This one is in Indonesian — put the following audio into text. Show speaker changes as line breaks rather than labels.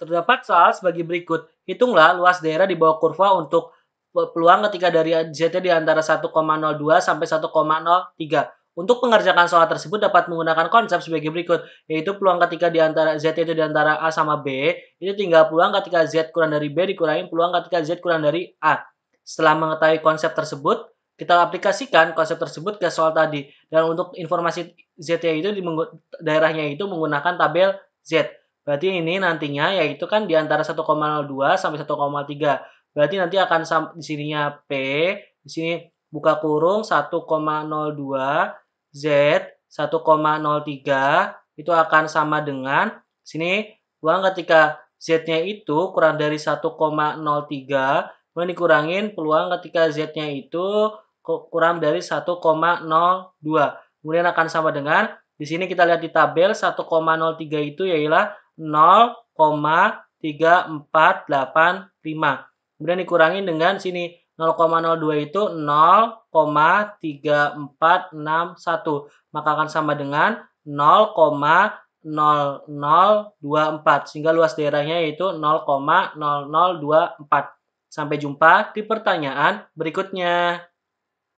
Terdapat soal sebagai berikut. Hitunglah luas daerah di bawah kurva untuk peluang ketika dari ZT di antara 1,02 sampai 1,03. Untuk mengerjakan soal tersebut dapat menggunakan konsep sebagai berikut, yaitu peluang ketika di antara Z itu di antara A sama B, itu tinggal peluang ketika Z kurang dari B dikurangi peluang ketika Z kurang dari A. Setelah mengetahui konsep tersebut, kita aplikasikan konsep tersebut ke soal tadi. Dan untuk informasi ZT itu di daerahnya itu menggunakan tabel Z. Berarti ini nantinya yaitu kan di antara 1,02 sampai 1,3. Berarti nanti akan di sininya P, di sini buka kurung 1,02, Z 1,03 itu akan sama dengan sini uang ketika Z-nya itu kurang dari 1,03 kemudian dikurangin peluang ketika Z-nya itu kurang dari 1,02 kemudian akan sama dengan di sini kita lihat di tabel 1,03 itu yaitu 0,3485. Kemudian dikurangi dengan sini 0,02 itu 0,3461. Maka akan sama dengan 0,0024. Sehingga luas daerahnya yaitu 0,0024. Sampai jumpa di pertanyaan berikutnya.